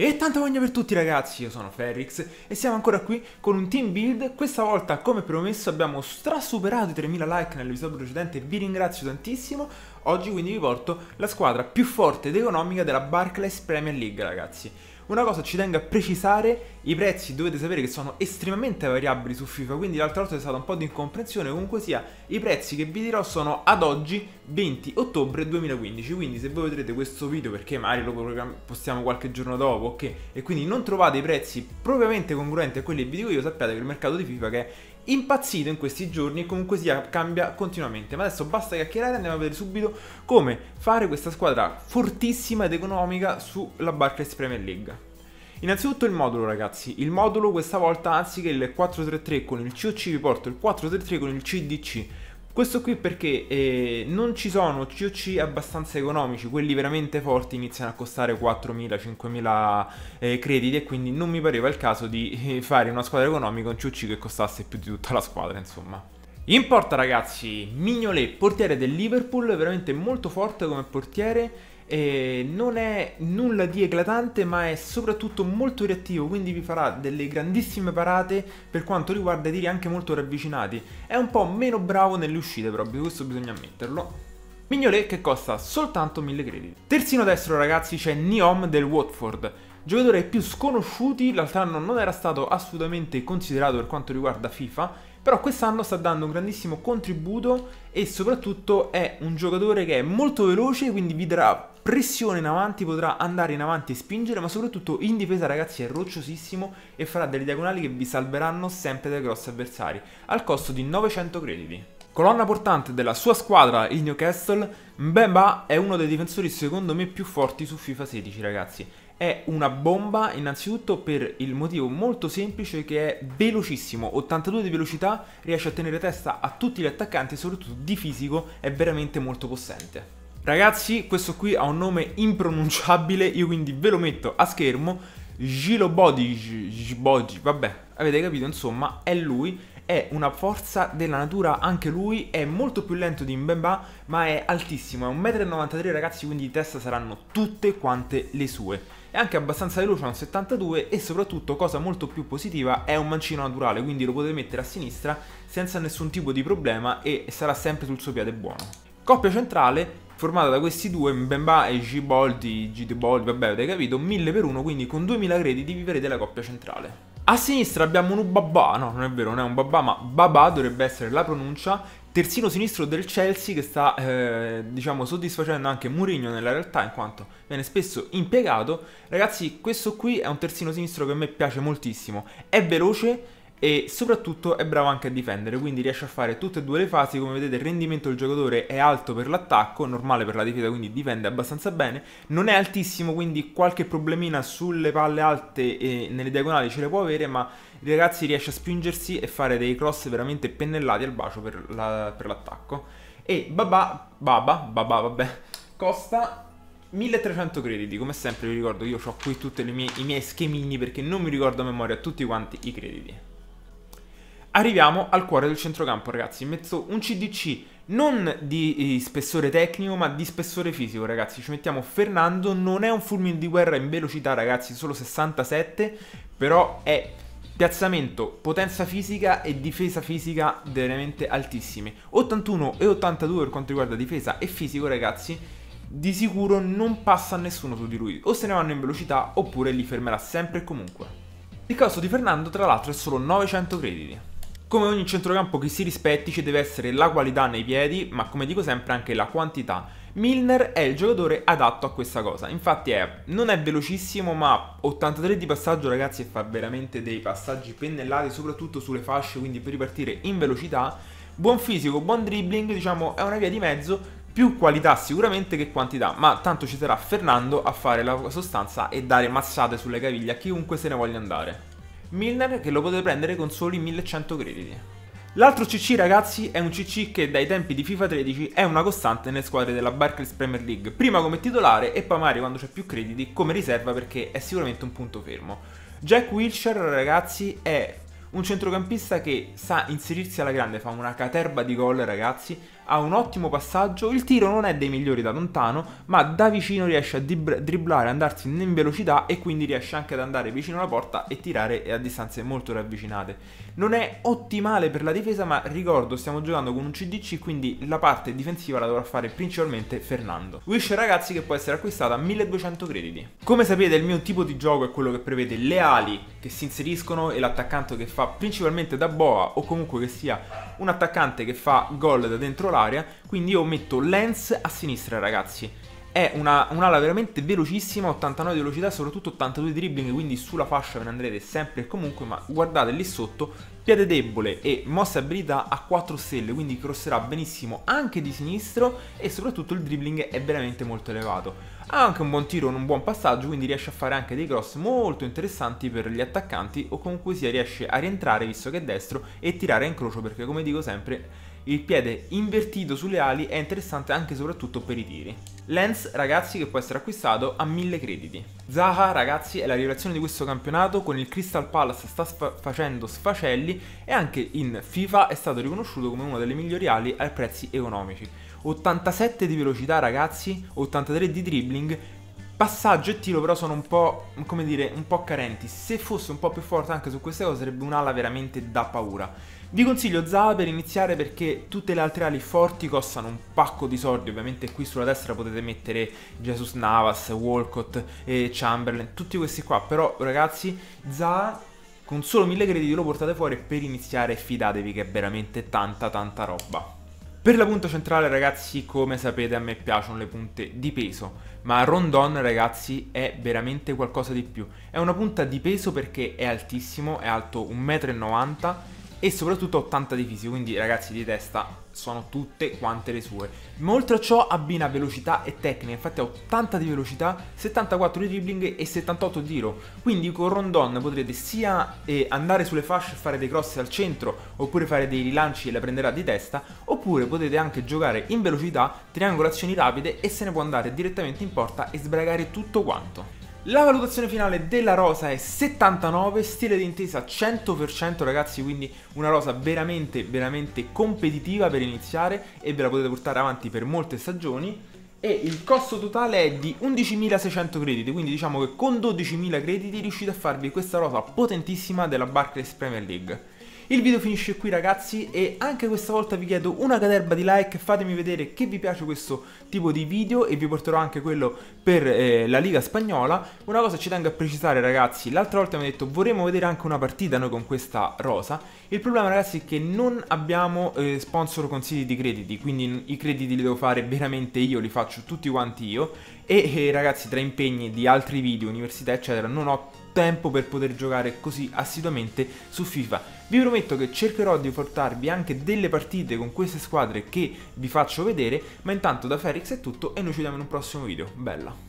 E tanto voglio per tutti ragazzi, io sono Ferrix e siamo ancora qui con un team build Questa volta come promesso abbiamo strasuperato i 3000 like nell'episodio precedente Vi ringrazio tantissimo Oggi quindi vi porto la squadra più forte ed economica della Barclays Premier League ragazzi una cosa ci tengo a precisare, i prezzi dovete sapere che sono estremamente variabili su FIFA, quindi l'altra volta è stata un po' di incomprensione, comunque sia, i prezzi che vi dirò sono ad oggi 20 ottobre 2015, quindi se voi vedrete questo video perché magari lo postiamo qualche giorno dopo, ok, e quindi non trovate i prezzi propriamente congruenti a quelli che vi dico io, sappiate che il mercato di FIFA che è impazzito in questi giorni e comunque sia cambia continuamente. Ma adesso basta chiacchierare, e andiamo a vedere subito come fare questa squadra fortissima ed economica sulla Barclays Premier League. Innanzitutto il modulo ragazzi, il modulo questa volta anziché il 433 con il COC vi porto il 433 con il CDC questo qui perché eh, non ci sono COC abbastanza economici, quelli veramente forti iniziano a costare 4.000-5.000 eh, crediti e quindi non mi pareva il caso di eh, fare una squadra economica, con COC che costasse più di tutta la squadra insomma. In porta ragazzi, Mignolet, portiere del Liverpool, veramente molto forte come portiere eh, non è nulla di eclatante ma è soprattutto molto reattivo quindi vi farà delle grandissime parate per quanto riguarda i tiri anche molto ravvicinati è un po' meno bravo nelle uscite proprio questo bisogna ammetterlo Mignolet che costa soltanto 1000 crediti terzino destro ragazzi c'è Niom del Watford giocatore più sconosciuti l'altro anno non era stato assolutamente considerato per quanto riguarda FIFA però quest'anno sta dando un grandissimo contributo e soprattutto è un giocatore che è molto veloce quindi vi darà pressione in avanti, potrà andare in avanti e spingere, ma soprattutto in difesa ragazzi è rocciosissimo e farà delle diagonali che vi salveranno sempre dai grossi avversari, al costo di 900 crediti. Colonna portante della sua squadra, il Newcastle, Mbemba è uno dei difensori secondo me più forti su FIFA 16 ragazzi. È una bomba innanzitutto per il motivo molto semplice che è velocissimo, 82 di velocità, riesce a tenere testa a tutti gli attaccanti e soprattutto di fisico è veramente molto possente. Ragazzi, questo qui ha un nome impronunciabile, io quindi ve lo metto a schermo. Gilo Body, vabbè, avete capito, insomma, è lui è una forza della natura anche lui, è molto più lento di Mbemba ma è altissimo, è 1,93 m ragazzi quindi di testa saranno tutte quante le sue. È anche abbastanza veloce, ha un 72 e soprattutto, cosa molto più positiva, è un mancino naturale, quindi lo potete mettere a sinistra senza nessun tipo di problema e sarà sempre sul suo piede buono. Coppia centrale formata da questi due, Mbemba e Giboldi, Gideboldi, vabbè avete capito, 1000 per 1, quindi con 2000 crediti vivrete la coppia centrale. A sinistra abbiamo un Ubaba, no non è vero, non è un Babà, ma Babà dovrebbe essere la pronuncia, terzino sinistro del Chelsea che sta eh, diciamo soddisfacendo anche Mourinho nella realtà in quanto viene spesso impiegato. Ragazzi, questo qui è un terzino sinistro che a me piace moltissimo, è veloce, e soprattutto è bravo anche a difendere, quindi riesce a fare tutte e due le fasi, come vedete il rendimento del giocatore è alto per l'attacco, normale per la difesa, quindi difende abbastanza bene, non è altissimo, quindi qualche problemina sulle palle alte e nelle diagonali ce le può avere, ma i ragazzi riesce a spingersi e fare dei cross veramente pennellati al bacio per, la, l'attacco. E Baba, Baba, Baba, vabbè, costa 1300 crediti, come sempre vi ricordo io ho qui tutti i miei schemini perché non mi ricordo a memoria tutti quanti i crediti. Arriviamo al cuore del centrocampo, ragazzi. Mezzo un CDC non di eh, spessore tecnico, ma di spessore fisico, ragazzi. Ci mettiamo Fernando, non è un fulmine di guerra in velocità, ragazzi, solo 67, però è piazzamento, potenza fisica e difesa fisica veramente altissime. 81 e 82 per quanto riguarda difesa e fisico, ragazzi. Di sicuro non passa nessuno su di lui, o se ne vanno in velocità oppure li fermerà sempre e comunque. Il costo di Fernando, tra l'altro, è solo 900 crediti. Come ogni centrocampo che si rispetti ci deve essere la qualità nei piedi, ma come dico sempre anche la quantità. Milner è il giocatore adatto a questa cosa, infatti è, non è velocissimo ma 83 di passaggio ragazzi e fa veramente dei passaggi pennellati soprattutto sulle fasce quindi per ripartire in velocità, buon fisico, buon dribbling diciamo è una via di mezzo più qualità sicuramente che quantità, ma tanto ci sarà Fernando a fare la sostanza e dare massate sulle caviglie a chiunque se ne voglia andare. Milner che lo potete prendere con soli 1100 crediti. L'altro CC ragazzi è un CC che dai tempi di FIFA 13 è una costante nelle squadre della Barclays Premier League, prima come titolare e poi magari quando c'è più crediti come riserva perché è sicuramente un punto fermo. Jack Wilshere ragazzi è un centrocampista che sa inserirsi alla grande, fa una caterba di gol ragazzi, ha un ottimo passaggio, il tiro non è dei migliori da lontano, ma da vicino riesce a dribblare, andarsi in velocità e quindi riesce anche ad andare vicino alla porta e tirare a distanze molto ravvicinate. Non è ottimale per la difesa, ma ricordo stiamo giocando con un CDC, quindi la parte difensiva la dovrà fare principalmente Fernando. Wish ragazzi che può essere acquistata a 1200 crediti. Come sapete il mio tipo di gioco è quello che prevede le ali che si inseriscono e l'attaccante che fa principalmente da boa o comunque che sia un attaccante che fa gol da dentro l'ala area, quindi io metto Lens a sinistra ragazzi. È un'ala un veramente velocissima, 89 di velocità, soprattutto 82 di dribbling, quindi sulla fascia ve ne andrete sempre e comunque, ma guardate lì sotto, piede debole e mossa abilità a 4 stelle, quindi crosserà benissimo anche di sinistro e soprattutto il dribbling è veramente molto elevato. Ha anche un buon tiro, un buon passaggio, quindi riesce a fare anche dei cross molto interessanti per gli attaccanti o comunque sia riesce a rientrare visto che è destro e tirare a incrocio perché come dico sempre il piede invertito sulle ali è interessante anche e soprattutto per i tiri. Lens, ragazzi, che può essere acquistato a 1000 crediti. Zaha, ragazzi, è la rivelazione di questo campionato, con il Crystal Palace sta sfa facendo sfacelli e anche in FIFA è stato riconosciuto come una delle migliori ali a prezzi economici. 87 di velocità, ragazzi, 83 di dribbling, Passaggio e tiro però sono un po', come dire, un po' carenti. Se fosse un po' più forte anche su queste cose sarebbe un'ala veramente da paura. Vi consiglio Zaa per iniziare perché tutte le altre ali forti costano un pacco di soldi. Ovviamente qui sulla destra potete mettere Jesus Navas, Walcott e Chamberlain, tutti questi qua. Però ragazzi, Zaa con solo 1000 crediti lo portate fuori per iniziare fidatevi che è veramente tanta tanta roba. Per la punta centrale ragazzi come sapete a me piacciono le punte di peso, ma Rondon ragazzi è veramente qualcosa di più. È una punta di peso perché è altissimo, è alto 1,90m e soprattutto 80 di fisico, quindi ragazzi di testa sono tutte quante le sue. Ma oltre a ciò abbina velocità e tecnica, infatti ha 80 di velocità, 74 di dribbling e 78 di tiro. Quindi con Rondon potrete sia eh, andare sulle fasce e fare dei cross al centro, oppure fare dei rilanci e la prenderà di testa, oppure potete anche giocare in velocità, triangolazioni rapide e se ne può andare direttamente in porta e sbragare tutto quanto. La valutazione finale della rosa è 79, stile d'intesa 100% ragazzi, quindi una rosa veramente veramente competitiva per iniziare e ve la potete portare avanti per molte stagioni e il costo totale è di 11.600 crediti, quindi diciamo che con 12.000 crediti riuscite a farvi questa rosa potentissima della Barclays Premier League. Il video finisce qui ragazzi e anche questa volta vi chiedo una caterba di like, fatemi vedere che vi piace questo tipo di video e vi porterò anche quello per eh, la Liga Spagnola. Una cosa ci tengo a precisare ragazzi, l'altra volta mi ho detto vorremmo vedere anche una partita noi con questa rosa. Il problema ragazzi è che non abbiamo eh, sponsor consigli di crediti, quindi i crediti li devo fare veramente io, li faccio tutti quanti io. E eh, ragazzi tra impegni di altri video, università eccetera non ho tempo per poter giocare così assiduamente su FIFA. Vi prometto che cercherò di portarvi anche delle partite con queste squadre che vi faccio vedere, ma intanto da Ferrix è tutto e noi ci vediamo in un prossimo video. Bella!